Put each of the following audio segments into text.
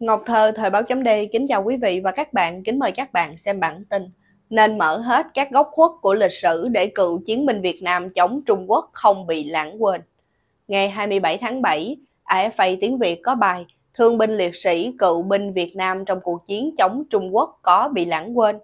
Ngọc Thơ thời báo chấm D kính chào quý vị và các bạn, kính mời các bạn xem bản tin. Nên mở hết các góc khuất của lịch sử để cựu chiến binh Việt Nam chống Trung Quốc không bị lãng quên. Ngày 27 tháng 7, AFA Tiếng Việt có bài Thương binh liệt sĩ cựu binh Việt Nam trong cuộc chiến chống Trung Quốc có bị lãng quên.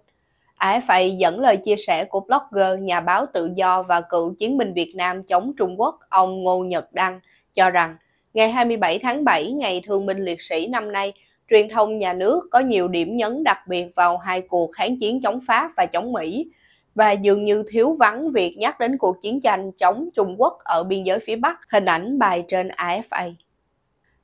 AFA dẫn lời chia sẻ của blogger, nhà báo tự do và cựu chiến binh Việt Nam chống Trung Quốc, ông Ngô Nhật Đăng, cho rằng ngày 27 tháng 7, ngày thương binh liệt sĩ năm nay – truyền thông nhà nước có nhiều điểm nhấn đặc biệt vào hai cuộc kháng chiến chống Pháp và chống Mỹ và dường như thiếu vắng việc nhắc đến cuộc chiến tranh chống Trung Quốc ở biên giới phía Bắc, hình ảnh bài trên AFA.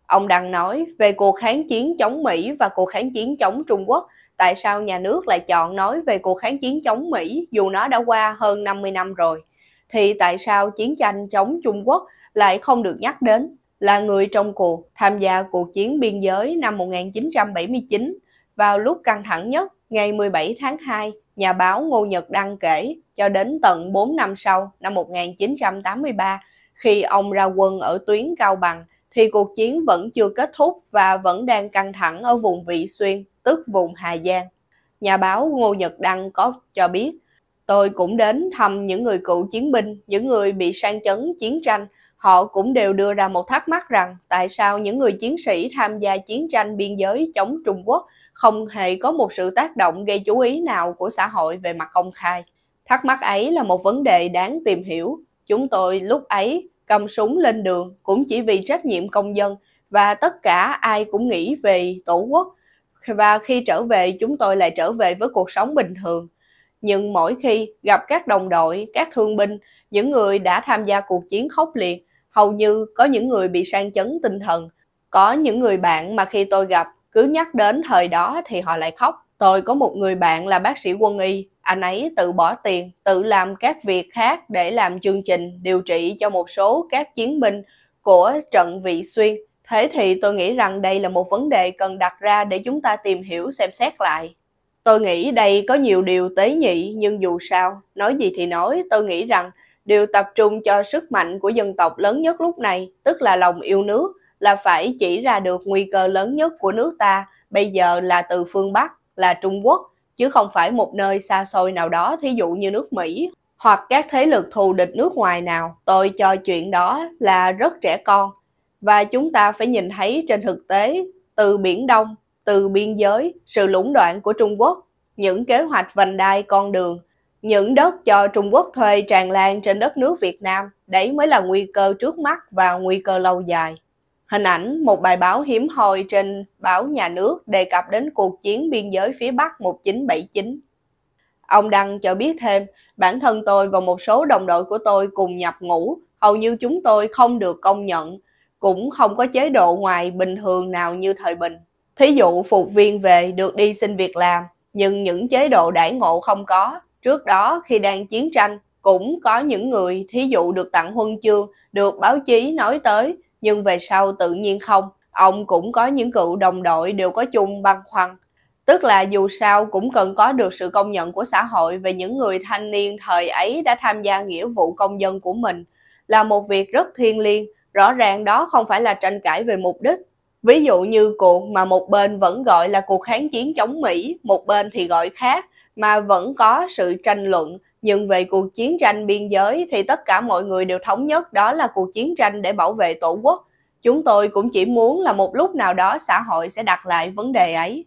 Ông đang nói về cuộc kháng chiến chống Mỹ và cuộc kháng chiến chống Trung Quốc, tại sao nhà nước lại chọn nói về cuộc kháng chiến chống Mỹ dù nó đã qua hơn 50 năm rồi? Thì tại sao chiến tranh chống Trung Quốc lại không được nhắc đến? là người trong cuộc tham gia cuộc chiến biên giới năm 1979 vào lúc căng thẳng nhất ngày 17 tháng 2, nhà báo Ngô Nhật Đăng kể cho đến tận 4 năm sau, năm 1983, khi ông ra quân ở tuyến Cao Bằng, thì cuộc chiến vẫn chưa kết thúc và vẫn đang căng thẳng ở vùng Vị Xuyên, tức vùng Hà Giang. Nhà báo Ngô Nhật Đăng có cho biết, tôi cũng đến thăm những người cựu chiến binh, những người bị sang chấn chiến tranh Họ cũng đều đưa ra một thắc mắc rằng tại sao những người chiến sĩ tham gia chiến tranh biên giới chống Trung Quốc không hề có một sự tác động gây chú ý nào của xã hội về mặt công khai. Thắc mắc ấy là một vấn đề đáng tìm hiểu. Chúng tôi lúc ấy cầm súng lên đường cũng chỉ vì trách nhiệm công dân và tất cả ai cũng nghĩ về tổ quốc và khi trở về chúng tôi lại trở về với cuộc sống bình thường. Nhưng mỗi khi gặp các đồng đội, các thương binh, những người đã tham gia cuộc chiến khốc liệt hầu như có những người bị sang chấn tinh thần. Có những người bạn mà khi tôi gặp, cứ nhắc đến thời đó thì họ lại khóc. Tôi có một người bạn là bác sĩ quân y, anh ấy tự bỏ tiền, tự làm các việc khác để làm chương trình điều trị cho một số các chiến binh của trận vị xuyên. Thế thì tôi nghĩ rằng đây là một vấn đề cần đặt ra để chúng ta tìm hiểu xem xét lại. Tôi nghĩ đây có nhiều điều tế nhị nhưng dù sao, nói gì thì nói, tôi nghĩ rằng đều tập trung cho sức mạnh của dân tộc lớn nhất lúc này, tức là lòng yêu nước, là phải chỉ ra được nguy cơ lớn nhất của nước ta bây giờ là từ phương Bắc, là Trung Quốc, chứ không phải một nơi xa xôi nào đó, thí dụ như nước Mỹ hoặc các thế lực thù địch nước ngoài nào. Tôi cho chuyện đó là rất trẻ con. Và chúng ta phải nhìn thấy trên thực tế, từ Biển Đông, từ biên giới, sự lũng đoạn của Trung Quốc, những kế hoạch vành đai con đường những đất cho Trung Quốc thuê tràn lan trên đất nước Việt Nam, đấy mới là nguy cơ trước mắt và nguy cơ lâu dài. Hình ảnh một bài báo hiếm hoi trên báo nhà nước đề cập đến cuộc chiến biên giới phía Bắc 1979. Ông Đăng cho biết thêm, bản thân tôi và một số đồng đội của tôi cùng nhập ngũ, hầu như chúng tôi không được công nhận, cũng không có chế độ ngoài bình thường nào như thời bình. Thí dụ phục viên về được đi xin việc làm, nhưng những chế độ đãi ngộ không có, Trước đó khi đang chiến tranh cũng có những người thí dụ được tặng huân chương được báo chí nói tới nhưng về sau tự nhiên không. Ông cũng có những cựu đồng đội đều có chung băn khoăn. Tức là dù sao cũng cần có được sự công nhận của xã hội về những người thanh niên thời ấy đã tham gia nghĩa vụ công dân của mình là một việc rất thiêng liêng, rõ ràng đó không phải là tranh cãi về mục đích. Ví dụ như cuộc mà một bên vẫn gọi là cuộc kháng chiến chống Mỹ, một bên thì gọi khác, mà vẫn có sự tranh luận nhưng về cuộc chiến tranh biên giới thì tất cả mọi người đều thống nhất đó là cuộc chiến tranh để bảo vệ tổ quốc chúng tôi cũng chỉ muốn là một lúc nào đó xã hội sẽ đặt lại vấn đề ấy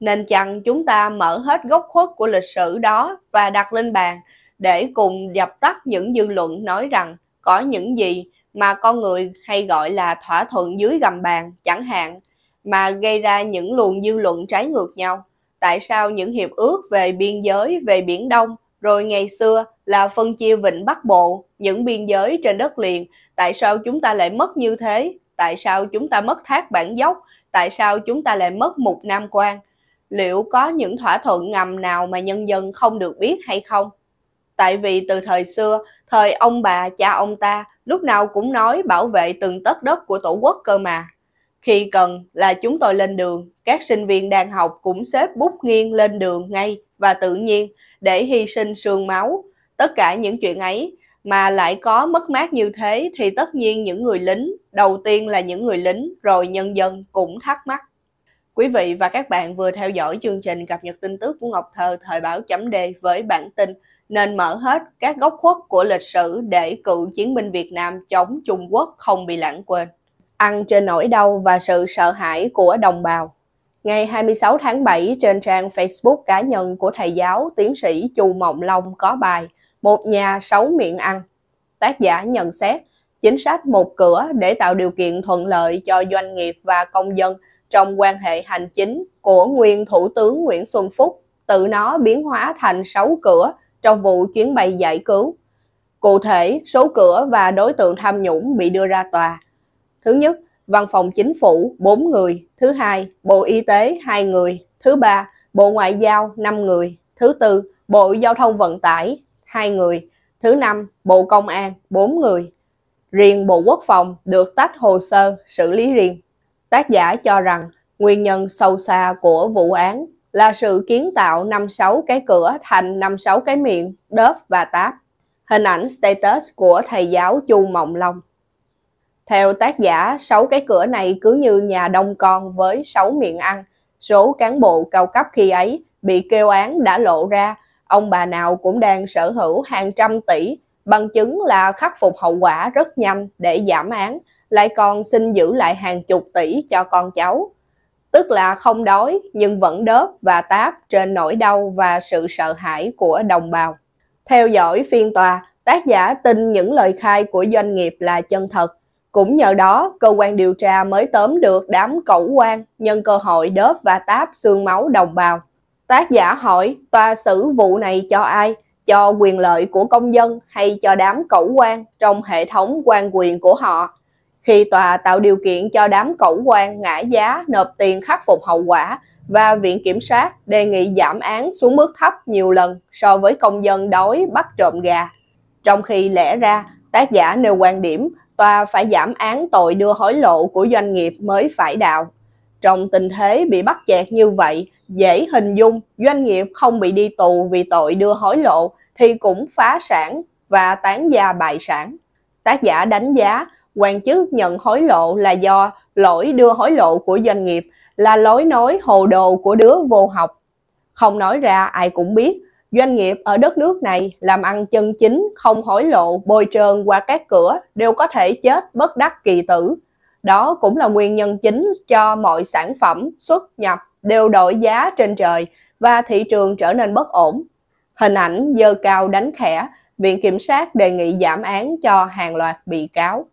nên chăng chúng ta mở hết góc khuất của lịch sử đó và đặt lên bàn để cùng dập tắt những dư luận nói rằng có những gì mà con người hay gọi là thỏa thuận dưới gầm bàn chẳng hạn mà gây ra những luồng dư luận trái ngược nhau tại sao những hiệp ước về biên giới, về Biển Đông, rồi ngày xưa là phân chia vịnh Bắc Bộ, những biên giới trên đất liền, tại sao chúng ta lại mất như thế? Tại sao chúng ta mất thác bản dốc? Tại sao chúng ta lại mất mục Nam Quan? Liệu có những thỏa thuận ngầm nào mà nhân dân không được biết hay không? Tại vì từ thời xưa, thời ông bà, cha ông ta lúc nào cũng nói bảo vệ từng tấc đất của tổ quốc cơ mà. Khi cần là chúng tôi lên đường, các sinh viên đang học cũng xếp bút nghiêng lên đường ngay và tự nhiên để hy sinh sương máu. Tất cả những chuyện ấy mà lại có mất mát như thế thì tất nhiên những người lính, đầu tiên là những người lính rồi nhân dân cũng thắc mắc. Quý vị và các bạn vừa theo dõi chương trình cập nhật tin tức của Ngọc Thơ thời báo chấm Đề với bản tin nên mở hết các góc khuất của lịch sử để cựu chiến binh Việt Nam chống Trung Quốc không bị lãng quên ăn trên nỗi đau và sự sợ hãi của đồng bào. Ngày 26 tháng 7 trên trang Facebook cá nhân của thầy giáo tiến sĩ Chu Mộng Long có bài Một nhà sáu miệng ăn. Tác giả nhận xét chính sách một cửa để tạo điều kiện thuận lợi cho doanh nghiệp và công dân trong quan hệ hành chính của nguyên Thủ tướng Nguyễn Xuân Phúc tự nó biến hóa thành sáu cửa trong vụ chuyến bay giải cứu. Cụ thể, số cửa và đối tượng tham nhũng bị đưa ra tòa – Thứ nhất, Văn phòng Chính phủ 4 người, thứ hai, Bộ Y tế 2 người, thứ ba, Bộ Ngoại giao 5 người, thứ tư, Bộ Giao thông Vận tải 2 người, thứ năm, Bộ Công an 4 người. Riêng Bộ Quốc phòng được tách hồ sơ xử lý riêng. Tác giả cho rằng nguyên nhân sâu xa của vụ án là sự kiến tạo 56 cái cửa thành 56 cái miệng, đớp và táp. Hình ảnh status của thầy giáo Chu Mộng Long. Theo tác giả, sáu cái cửa này cứ như nhà đông con với sáu miệng ăn. Số cán bộ cao cấp khi ấy bị kêu án đã lộ ra, ông bà nào cũng đang sở hữu hàng trăm tỷ. Bằng chứng là khắc phục hậu quả rất nhanh để giảm án, lại còn xin giữ lại hàng chục tỷ cho con cháu. Tức là không đói nhưng vẫn đớp và táp trên nỗi đau và sự sợ hãi của đồng bào. Theo dõi phiên tòa, tác giả tin những lời khai của doanh nghiệp là chân thật cũng nhờ đó, cơ quan điều tra mới tóm được đám cẩu quan nhân cơ hội đớp và táp xương máu đồng bào. Tác giả hỏi tòa xử vụ này cho ai? Cho quyền lợi của công dân hay cho đám cẩu quan trong hệ thống quan quyền của họ? Khi tòa tạo điều kiện cho đám cẩu quan ngã giá nộp tiền khắc phục hậu quả và Viện Kiểm sát đề nghị giảm án xuống mức thấp nhiều lần so với công dân đói bắt trộm gà. Trong khi lẽ ra, tác giả nêu quan điểm tòa phải giảm án tội đưa hối lộ của doanh nghiệp mới phải đạo. Trong tình thế bị bắt chẹt như vậy, dễ hình dung doanh nghiệp không bị đi tù vì tội đưa hối lộ thì cũng phá sản và tán gia bại sản. Tác giả đánh giá quan chức nhận hối lộ là do lỗi đưa hối lộ của doanh nghiệp là lối nói hồ đồ của đứa vô học. Không nói ra ai cũng biết Doanh nghiệp ở đất nước này làm ăn chân chính, không hối lộ, bôi trơn qua các cửa đều có thể chết bất đắc kỳ tử. Đó cũng là nguyên nhân chính cho mọi sản phẩm xuất nhập đều đổi giá trên trời và thị trường trở nên bất ổn. Hình ảnh dơ cao đánh khẽ, Viện Kiểm sát đề nghị giảm án cho hàng loạt bị cáo.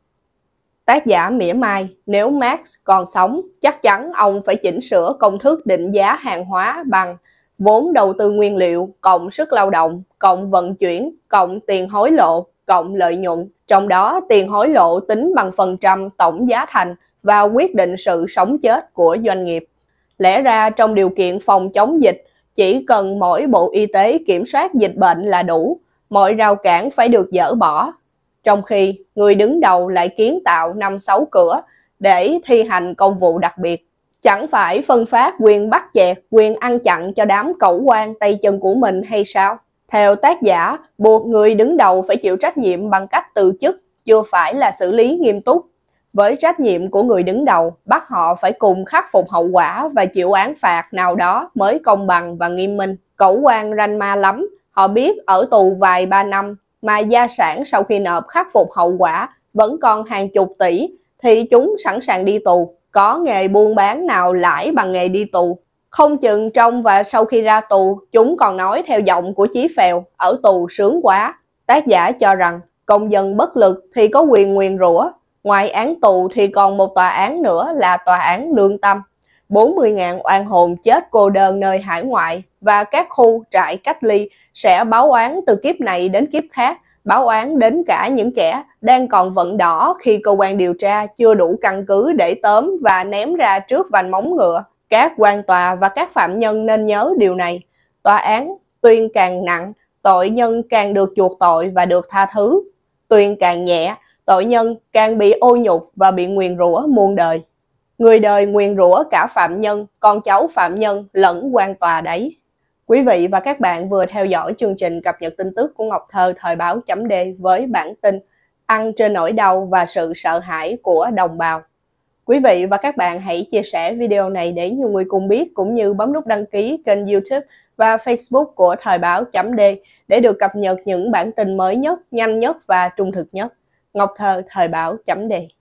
Tác giả mỉa mai, nếu Max còn sống, chắc chắn ông phải chỉnh sửa công thức định giá hàng hóa bằng vốn đầu tư nguyên liệu, cộng sức lao động, cộng vận chuyển, cộng tiền hối lộ, cộng lợi nhuận. Trong đó, tiền hối lộ tính bằng phần trăm tổng giá thành và quyết định sự sống chết của doanh nghiệp. Lẽ ra trong điều kiện phòng chống dịch, chỉ cần mỗi bộ y tế kiểm soát dịch bệnh là đủ, mọi rào cản phải được dỡ bỏ. Trong khi, người đứng đầu lại kiến tạo năm sáu cửa để thi hành công vụ đặc biệt chẳng phải phân phát quyền bắt chẹt, quyền ăn chặn cho đám cẩu quan tay chân của mình hay sao? Theo tác giả, buộc người đứng đầu phải chịu trách nhiệm bằng cách từ chức, chưa phải là xử lý nghiêm túc. Với trách nhiệm của người đứng đầu, bắt họ phải cùng khắc phục hậu quả và chịu án phạt nào đó mới công bằng và nghiêm minh. Cẩu quan ranh ma lắm, họ biết ở tù vài ba năm mà gia sản sau khi nộp khắc phục hậu quả vẫn còn hàng chục tỷ thì chúng sẵn sàng đi tù có nghề buôn bán nào lãi bằng nghề đi tù. Không chừng trong và sau khi ra tù, chúng còn nói theo giọng của Chí Phèo, ở tù sướng quá. Tác giả cho rằng công dân bất lực thì có quyền nguyền rủa, ngoài án tù thì còn một tòa án nữa là tòa án lương tâm. 40.000 oan hồn chết cô đơn nơi hải ngoại và các khu trại cách ly sẽ báo oán từ kiếp này đến kiếp khác báo oán đến cả những kẻ đang còn vận đỏ khi cơ quan điều tra chưa đủ căn cứ để tóm và ném ra trước vành móng ngựa. Các quan tòa và các phạm nhân nên nhớ điều này. Tòa án tuyên càng nặng, tội nhân càng được chuộc tội và được tha thứ. Tuyên càng nhẹ, tội nhân càng bị ô nhục và bị nguyền rủa muôn đời. Người đời nguyền rủa cả phạm nhân, con cháu phạm nhân lẫn quan tòa đấy. Quý vị và các bạn vừa theo dõi chương trình cập nhật tin tức của Ngọc Thơ thời báo chấm D với bản tin ăn trên nỗi đau và sự sợ hãi của đồng bào. Quý vị và các bạn hãy chia sẻ video này để nhiều người cùng biết cũng như bấm nút đăng ký kênh YouTube và Facebook của Thời báo D để được cập nhật những bản tin mới nhất, nhanh nhất và trung thực nhất. Ngọc Thơ Thời báo D